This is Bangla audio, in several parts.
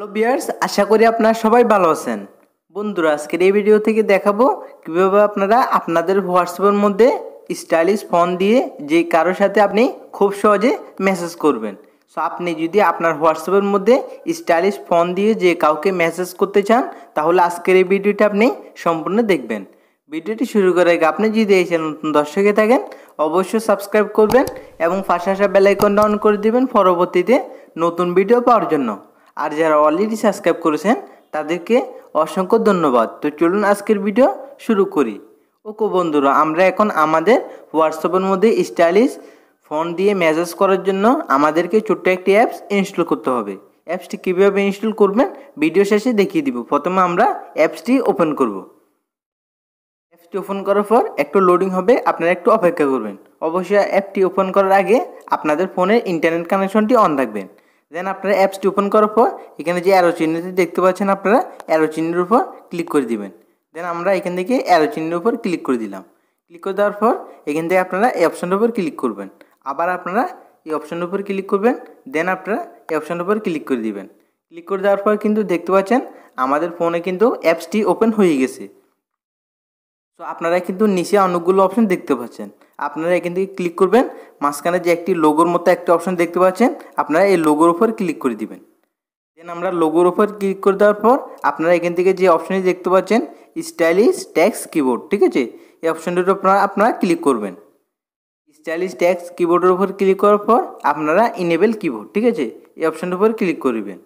হ্যালো বিয়ার্স আশা করি আপনারা সবাই ভালো আছেন বন্ধুরা আজকের এই ভিডিও থেকে দেখাবো কীভাবে আপনারা আপনাদের হোয়াটসঅ্যাপের মধ্যে স্টাইলিশ ফোন দিয়ে যে কারোর সাথে আপনি খুব সহজে মেসেজ করবেন সো আপনি যদি আপনার হোয়াটসঅ্যাপের মধ্যে স্টাইলিশ ফোন দিয়ে যে কাউকে মেসেজ করতে চান তাহলে আজকের এই ভিডিওটি আপনি সম্পূর্ণ দেখবেন ভিডিওটি শুরু করার আগে আপনি যদি এই চ্যানেল নতুন দর্শকে থাকেন অবশ্যই সাবস্ক্রাইব করবেন এবং পাশাপাশি বেলাইকনটা অন করে দেবেন পরবর্তীতে নতুন ভিডিও পাওয়ার জন্য আর যারা অলরেডি সাবস্ক্রাইব করেছেন তাদেরকে অসংখ্য ধন্যবাদ তো চলুন আজকের ভিডিও শুরু করি কো বন্ধুরা আমরা এখন আমাদের হোয়াটসঅ্যাপের মধ্যে স্টাইলিশ ফোন দিয়ে মেসেজ করার জন্য আমাদেরকে ছোট্ট একটি অ্যাপস ইনস্টল করতে হবে অ্যাপসটি কীভাবে ইনস্টল করবেন ভিডিও শেষে দেখিয়ে দিব প্রথমে আমরা অ্যাপসটি ওপেন করব অ্যাপসটি ওপেন করার পর একটু লোডিং হবে আপনারা একটু অপেক্ষা করবেন অবশ্যই অ্যাপটি ওপেন করার আগে আপনাদের ফোনের ইন্টারনেট কানেকশনটি অন রাখবেন দেন আপনারা অ্যাপসটি ওপেন করার পর এখানে যে অ্যারো চিহ্নটি দেখতে পাচ্ছেন আপনারা অ্যারো চিহ্নের উপর ক্লিক করে দিবেন দেন আমরা এখান থেকে অ্যারো চিহ্নের উপর ক্লিক করে দিলাম ক্লিক করে দেওয়ার পর এখান থেকে আপনারা এই অপশানের উপর ক্লিক করবেন আবার আপনারা এই অপশানের উপর ক্লিক করবেন দেন আপনারা এই অপশানের উপর ক্লিক করে দিবেন ক্লিক করে দেওয়ার পর কিন্তু দেখতে পাচ্ছেন আমাদের ফোনে কিন্তু অ্যাপসটি ওপেন হয়ে গেছে তো আপনারা কিন্তু নিচে অনেকগুলো অপশন দেখতে পাচ্ছেন আপনারা এখান থেকে ক্লিক করবেন মাঝখানে যে একটি লোগোর মতো একটি অপশন দেখতে পাচ্ছেন আপনারা এই লোগোর উপর ক্লিক করে দিবেন দেন আমরা লোগোর উপর ক্লিক করে দেওয়ার পর আপনারা এখান থেকে যে অপশনটি দেখতে পাচ্ছেন স্টাইলিশ ট্যাক্স কিবোর্ড ঠিক আছে এই অপশনটির উপর আপনারা ক্লিক করবেন স্টাইলিশ ট্যাক্স কিবোর্ডের উপর ক্লিক করার পর আপনারা ইনেবেল কিবোর্ড ঠিক আছে এই অপশনটির উপর ক্লিক করবেন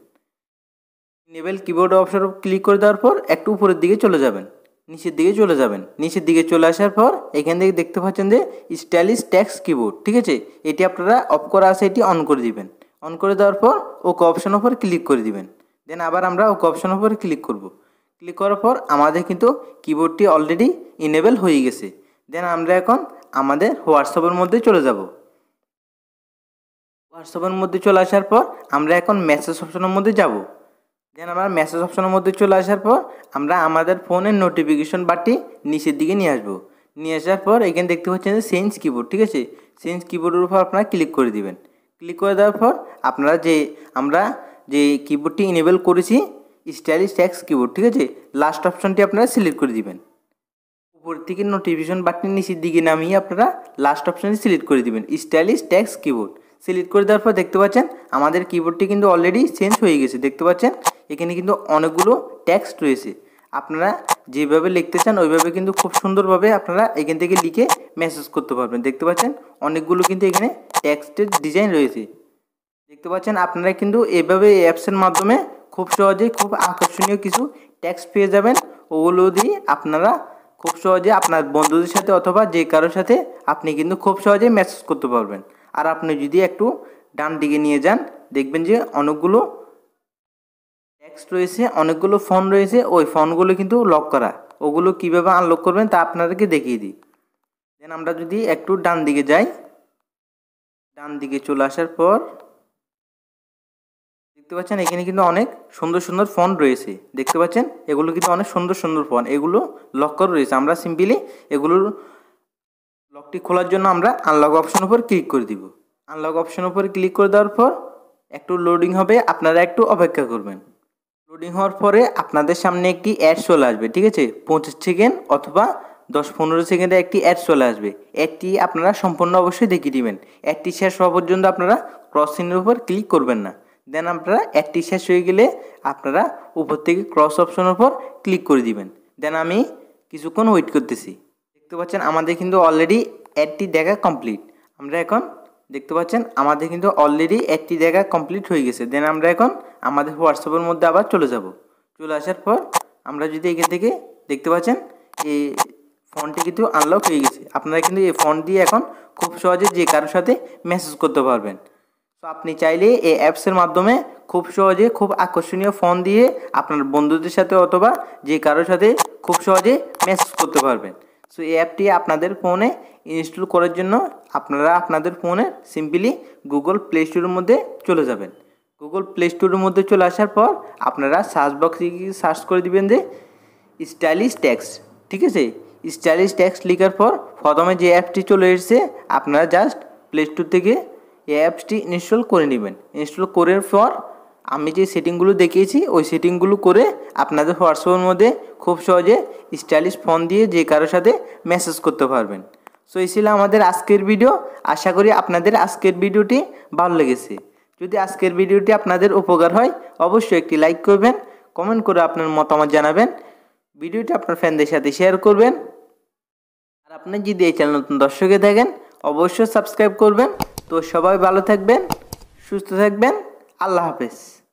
ইনেবেল কিবোর্ড অপশন ক্লিক করে দেওয়ার পর একটু উপরের দিকে চলে যাবেন নিচের দিকে চলে যাবেন নিচের দিকে চলে আসার পর এখান থেকে দেখতে পাচ্ছেন যে স্টাইলিশ ট্যাক্স কিবোর্ড ঠিক আছে এটি আপনারা অফ করা আছে এটি অন করে দিবেন অন করে দেওয়ার পর ওকে অপশন ওপর ক্লিক করে দিবেন দেন আবার আমরা ওকে অপশন ওপর ক্লিক করব ক্লিক করার পর আমাদের কিন্তু কিবোর্ডটি অলরেডি ইনেবল হয়ে গেছে দেন আমরা এখন আমাদের হোয়াটসঅ্যাপের মধ্যে চলে যাব হোয়াটসঅ্যাপের মধ্যে চলে আসার পর আমরা এখন মেসেজ অপশনের মধ্যে যাব দেন আমরা মেসেজ অপশনের মধ্যে চলে আসার পর আমরা আমাদের ফোনের নোটিফিকেশন বাটি নিচের দিকে নিয়ে আসবো নিয়ে আসার পর এখানে দেখতে পাচ্ছেন যে সেন্স কিবোর্ড ঠিক আছে সেন্স কিবোর্ডের উপর আপনারা ক্লিক করে দিবেন ক্লিক করে দেওয়ার পর আপনারা যে আমরা যে কিবোর্ডটি ইনেবল করেছি স্টাইলিশ ট্যাক্স কিবোর্ড ঠিক আছে লাস্ট অপশনটি আপনারা সিলেক্ট করে দিবেন উপর থেকে নোটিফিকেশন বাটনের নিচের দিকে নামিয়ে আপনারা লাস্ট অপশনটি সিলেক্ট করে দিবেন স্টাইলিশ ট্যাক্স কিবোর্ড সিলেক্ট করে দেওয়ার পর দেখতে পাচ্ছেন আমাদের কিবোর্ডটি কিন্তু অলরেডি চেঞ্জ হয়ে গেছে দেখতে পাচ্ছেন এখানে কিন্তু অনেকগুলো ট্যাক্স রয়েছে আপনারা যেভাবে লিখতে চান ওইভাবে কিন্তু খুব সুন্দরভাবে আপনারা এখান থেকে লিখে মেসেজ করতে পারবেন দেখতে পাচ্ছেন অনেকগুলো কিন্তু এখানে ট্যাক্সটের ডিজাইন রয়েছে দেখতে পাচ্ছেন আপনারা কিন্তু এভাবে অ্যাপসের মাধ্যমে খুব সহজেই খুব আকর্ষণীয় কিছু ট্যাক্স পেয়ে যাবেন ওগুলো দিয়ে আপনারা খুব সহজে আপনার বন্ধুদের সাথে অথবা যে কারোর সাথে আপনি কিন্তু খুব সহজে মেসেজ করতে পারবেন আর আপনি যদি একটু ডান দিকে নিয়ে যান দেখবেন যে অনেকগুলো টেক্সট রয়েছে অনেকগুলো ফোন রয়েছে ওই ফোনগুলো কিন্তু লক করা ওগুলো কিভাবে আনলক করবেন তা আপনাদেরকে দেখিয়ে দিই দেন আমরা যদি একটু ডান দিকে যাই ডান দিকে চলে আসার পর দেখতে পাচ্ছেন এখানে কিন্তু অনেক সুন্দর সুন্দর ফোন রয়েছে দেখতে পাচ্ছেন এগুলো কিন্তু অনেক সুন্দর সুন্দর ফোন এগুলো লক করা রয়েছে আমরা সিম্পলি এগুলোর লকটি খোলার জন্য আমরা আনলক অপশন উপর ক্লিক করে দিব আনলক অপশন উপর ক্লিক করে দেওয়ার পর একটু লোডিং হবে আপনারা একটু অপেক্ষা করবেন লোডিং হওয়ার পরে আপনাদের সামনে একটি অ্যাড চলে আসবে ঠিক আছে পঁচিশ সেকেন্ড অথবা দশ পনেরো সেকেন্ডে একটি অ্যাড চলে আসবে অ্যাডটি আপনারা সম্পূর্ণ অবশ্যই দেখে দেবেন অ্যাডটি শেষ হওয়া পর্যন্ত আপনারা ক্রস চিহ্নের উপর ক্লিক করবেন না দেন আপনারা অ্যাডটি শেষ হয়ে গেলে আপনারা উপর থেকে ক্রস অপশনের উপর ক্লিক করে দিবেন দেন আমি কিছুক্ষণ ওয়েট করতেছি দেখতে পাচ্ছেন আমাদের কিন্তু অলরেডি অ্যাডটি দেখা কমপ্লিট আমরা এখন দেখতে পাচ্ছেন আমাদের কিন্তু অলরেডি অ্যাডটি দেখা কমপ্লিট হয়ে গেছে দেন আমরা এখন আমাদের হোয়াটসঅ্যাপের মধ্যে আবার চলে যাব চলে আসার পর আমরা যদি এখান থেকে দেখতে পাচ্ছেন এই ফোনটি কিন্তু আনলক হয়ে গেছে আপনারা কিন্তু এই ফোন দিয়ে এখন খুব সহজে যে কারোর সাথে মেসেজ করতে পারবেন তো আপনি চাইলে এই অ্যাপসের মাধ্যমে খুব সহজে খুব আকর্ষণীয় ফোন দিয়ে আপনার বন্ধুদের সাথে অথবা যে কারোর সাথে খুব সহজে মেসেজ করতে পারবেন সো এই অ্যাপটি আপনাদের ফোনে ইনস্টল করার জন্য আপনারা আপনাদের ফোনে সিম্পলি গুগল প্লে স্টোরের মধ্যে চলে যাবেন গুগল প্লে স্টোরের মধ্যে চলে আসার পর আপনারা সার্চ বক্সে সার্চ করে দিবেন যে স্টাইলিশ ট্যাক্স ঠিক আছে স্টাইলিশ ট্যাক্স লেখার পর প্রথমে যে অ্যাপটি চলে এসেছে আপনারা জাস্ট প্লে স্টোর থেকে এই অ্যাপসটি ইনস্টল করে নেবেন ইনস্টল করার পর আমি যে সেটিংগুলো দেখিয়েছি ওই সেটিংগুলো করে আপনাদের হোয়াটসঅ্যাপের মধ্যে খুব সহজে স্টাইলিশ ফোন দিয়ে যে কারোর সাথে মেসেজ করতে পারবেন সো এই ছিল আমাদের আজকের ভিডিও আশা করি আপনাদের আজকের ভিডিওটি ভালো লেগেছে যদি আজকের ভিডিওটি আপনাদের উপকার হয় অবশ্যই একটি লাইক করবেন কমেন্ট করে আপনার মতামত জানাবেন ভিডিওটি আপনার ফ্যানদের সাথে শেয়ার করবেন আর আপনি যদি এই চ্যানেল নতুন দর্শকে থাকেন অবশ্যই সাবস্ক্রাইব করবেন তো সবাই ভালো থাকবেন সুস্থ থাকবেন আল্লাহ হাফেজ